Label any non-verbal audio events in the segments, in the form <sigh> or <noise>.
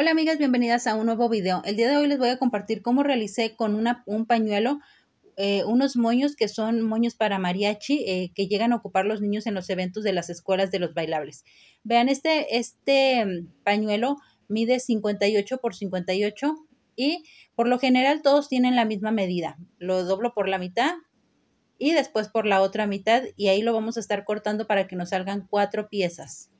Hola amigas, bienvenidas a un nuevo video. El día de hoy les voy a compartir cómo realicé con un pañuelo eh, unos moños que son moños para mariachi eh, que llegan a ocupar los niños en los eventos de las escuelas de los bailables. Vean, este, este mm, pañuelo mide 58 por 58 y por lo general todos tienen la misma medida. Lo doblo por la mitad y después por la otra mitad y ahí lo vamos a estar cortando para que nos salgan cuatro piezas.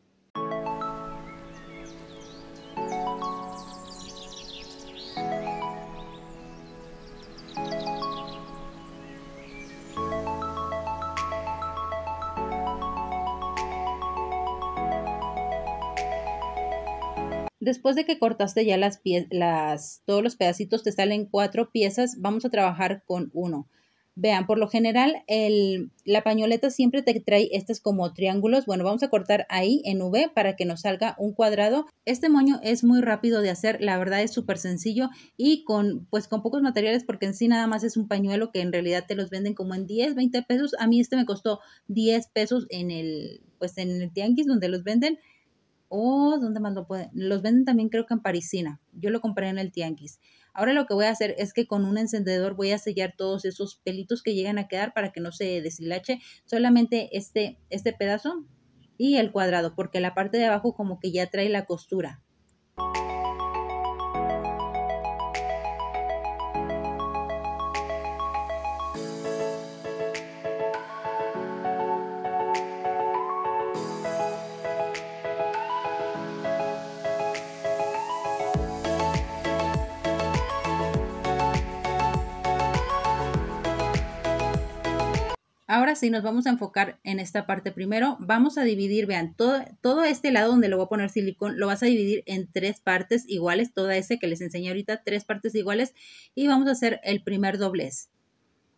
Después de que cortaste ya las, las todos los pedacitos, te salen cuatro piezas, vamos a trabajar con uno. Vean, por lo general el, la pañoleta siempre te trae estos como triángulos. Bueno, vamos a cortar ahí en V para que nos salga un cuadrado. Este moño es muy rápido de hacer, la verdad es súper sencillo y con pues con pocos materiales porque en sí nada más es un pañuelo que en realidad te los venden como en 10, 20 pesos. A mí este me costó 10 pesos en el pues en el tianguis donde los venden o, oh, ¿dónde más lo pueden? Los venden también creo que en Parisina. Yo lo compré en el Tianguis. Ahora lo que voy a hacer es que con un encendedor voy a sellar todos esos pelitos que llegan a quedar para que no se deshilache. Solamente este, este pedazo y el cuadrado, porque la parte de abajo como que ya trae la costura. Ahora sí, nos vamos a enfocar en esta parte primero. Vamos a dividir, vean, todo, todo este lado donde lo voy a poner silicón, lo vas a dividir en tres partes iguales, toda ese que les enseñé ahorita, tres partes iguales, y vamos a hacer el primer doblez.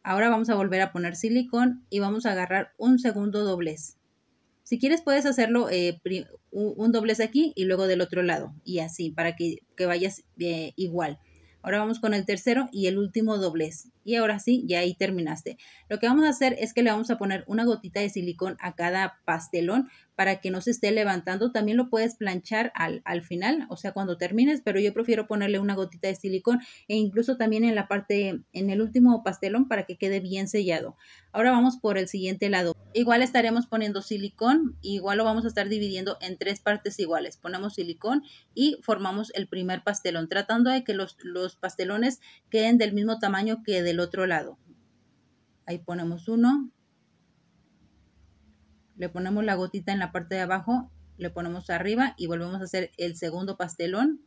Ahora vamos a volver a poner silicón y vamos a agarrar un segundo doblez. Si quieres puedes hacerlo eh, un doblez aquí y luego del otro lado y así para que, que vayas eh, igual. Ahora vamos con el tercero y el último doblez. Y ahora sí, ya ahí terminaste. Lo que vamos a hacer es que le vamos a poner una gotita de silicón a cada pastelón para que no se esté levantando. También lo puedes planchar al, final, o sea, cuando termines, pero yo prefiero ponerle una gotita de silicón e incluso también en la parte, en el último pastelón para que quede bien sellado. Ahora vamos por el siguiente lado. Igual estaremos poniendo silicón, igual lo vamos a estar dividiendo en tres partes iguales. Ponemos silicón y formamos el primer pastelón, tratando de que los, los pastelones queden del mismo tamaño que del otro lado. Ahí ponemos uno. Le ponemos la gotita en la parte de abajo, le ponemos arriba y volvemos a hacer el segundo pastelón.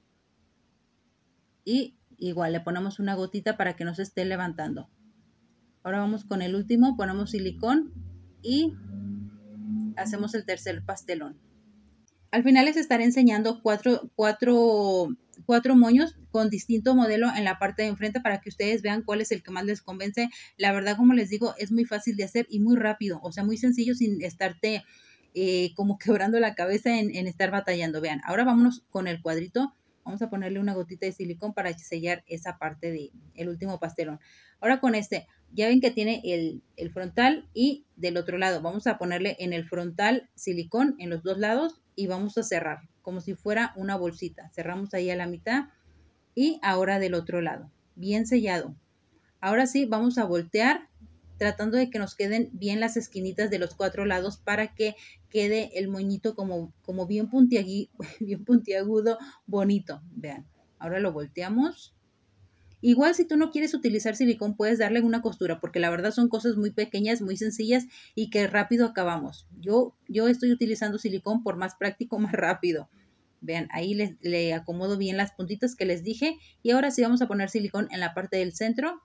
Y igual le ponemos una gotita para que no se esté levantando. Ahora vamos con el último, ponemos silicón y hacemos el tercer pastelón. Al final les estaré enseñando cuatro, cuatro, cuatro moños con distinto modelo en la parte de enfrente para que ustedes vean cuál es el que más les convence. La verdad, como les digo, es muy fácil de hacer y muy rápido, o sea, muy sencillo sin estarte eh, como <laughs> quebrando la cabeza en, en estar batallando. Vean, ahora vámonos con el cuadrito Vamos a ponerle una gotita de silicón para sellar esa parte del el último pastelón. Ahora con este, ya ven que tiene el, el frontal y del otro lado. Vamos a ponerle en el frontal silicón en los dos lados y vamos a cerrar como si fuera una bolsita. Cerramos ahí a la mitad y ahora del otro lado. Bien sellado. Ahora sí, vamos a voltear tratando de que nos queden bien las esquinitas de los cuatro lados para que quede el moñito como, como bien, <laughs> bien puntiagudo, bonito. Vean, ahora lo volteamos. Igual si tú no quieres utilizar silicón puedes darle una costura porque la verdad son cosas muy pequeñas, muy sencillas y que rápido acabamos. Yo, yo estoy utilizando silicón por más práctico, <laughs> más rápido. Vean, ahí le acomodo bien las puntitas que les dije y ahora sí vamos a poner silicón en la parte del centro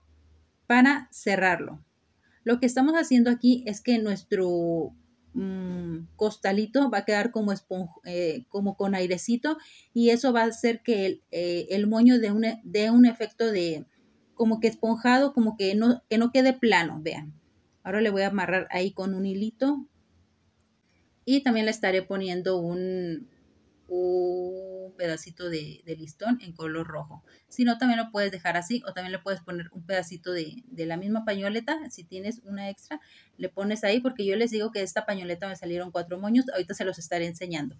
para cerrarlo. Lo que estamos haciendo aquí es que nuestro mm, costalito va a quedar como, eh, como con airecito y eso va a hacer que el, eh, moño dé un, e, un efecto de como que esponjado, como que no, que no quede plano, vean. Ahora le voy a amarrar ahí con un hilito y también le estaré poniendo un, un pedacito de, listón en color rojo. Si no, también lo puedes dejar así o también le puedes poner un pedacito de, de, la misma pañoleta. Si tienes una extra, le pones ahí porque yo les digo que esta pañoleta me salieron cuatro moños. Ahorita se los estaré enseñando.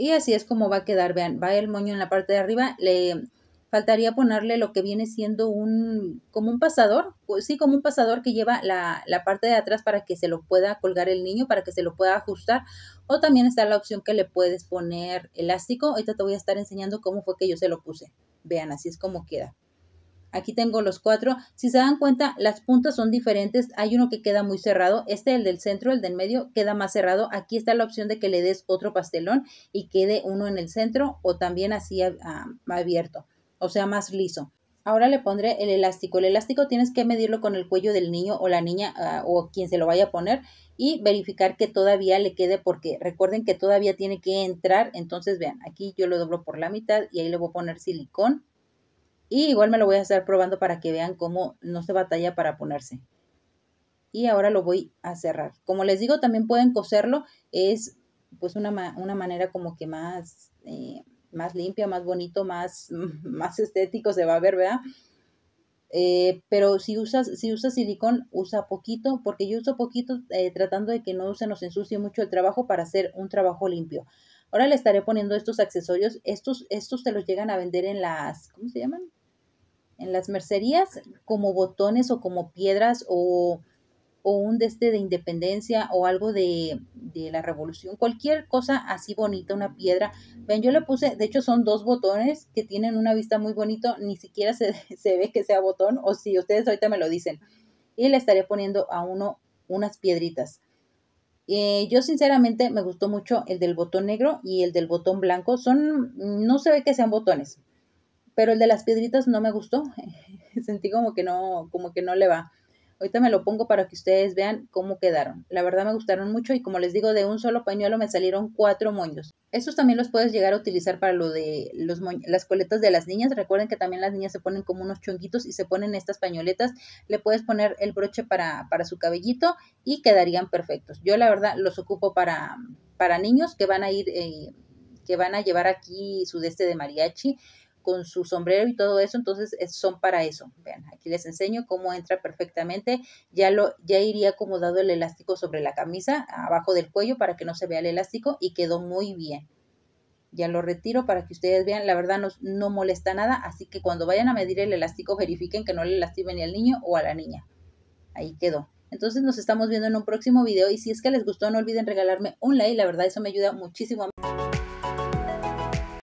Y así es como va a quedar, vean, va el moño en la parte de arriba, le faltaría ponerle lo que viene siendo un, como un pasador, sí, como un pasador que lleva la, la, parte de atrás para que se lo pueda colgar el niño, para que se lo pueda ajustar, o también está la opción que le puedes poner elástico, ahorita te voy a estar enseñando cómo fue que yo se lo puse, vean, así es como queda. Aquí tengo los cuatro. Si se dan cuenta, las puntas son diferentes. Hay uno que queda muy cerrado. Este, el del centro, el del medio, queda más cerrado. Aquí está la opción de que le des otro pastelón y quede uno en el centro o también así ah, ah, abierto, o sea, más liso. Ahora le pondré el elástico. El elástico tienes que medirlo con el cuello del niño o la niña ah, o quien se lo vaya a poner y verificar que todavía le quede porque recuerden que todavía tiene que entrar. Entonces vean, aquí yo lo doblo por la mitad y ahí le voy a poner silicón y igual me lo voy a estar probando para que vean cómo no se batalla para ponerse. Y ahora lo voy a cerrar. Como les digo, también pueden coserlo. Es pues una, manera como que más, eh, más limpia, más bonito, más, <laughs> más estético se va a ver, ¿verdad? Eh, pero si usas, si usas silicón, usa poquito, porque yo uso poquito eh, tratando de que no se nos ensucie mucho el trabajo para hacer un trabajo limpio. Ahora le estaré poniendo estos accesorios. Estos, estos te los llegan a vender en las, ¿cómo se llaman? en las mercerías como botones o como piedras o, o un este de independencia o algo de, de, la revolución, cualquier cosa así bonita, una piedra. Ven, yo le puse, de hecho son dos botones que tienen una vista muy bonito, ni siquiera se, <laughs> ve que sea botón o si ustedes ahorita me lo dicen. Y le estaré poniendo a uno unas piedritas. Eh, yo sinceramente me gustó mucho el del botón negro y el del botón blanco. Son, no se ve que sean botones, pero el de las piedritas no me gustó. <laughs> Sentí como que no, como que no le va. Ahorita me lo pongo para que ustedes vean cómo quedaron. La verdad me gustaron mucho y como les digo, de un solo pañuelo me salieron cuatro moños. Estos también los puedes llegar a utilizar para lo de los las coletas de las niñas. Recuerden que también las niñas se ponen como unos chonguitos y se ponen estas pañoletas. Le puedes poner el broche para, para su cabellito y quedarían perfectos. Yo la verdad los ocupo para, para niños que van a ir... Eh, que van a llevar aquí su deste de mariachi con su sombrero y todo eso, entonces son para eso. Vean, aquí les enseño cómo entra perfectamente. Ya lo ya iría acomodado el elástico sobre la camisa, abajo del cuello para que no se vea el elástico y quedó muy bien. Ya lo retiro para que ustedes vean, la verdad no, no molesta nada, así que cuando vayan a medir el elástico verifiquen que no le lastimen ni al niño o a la niña. Ahí quedó. Entonces nos estamos viendo en un próximo video y si es que les gustó no olviden regalarme un like, la verdad eso me ayuda muchísimo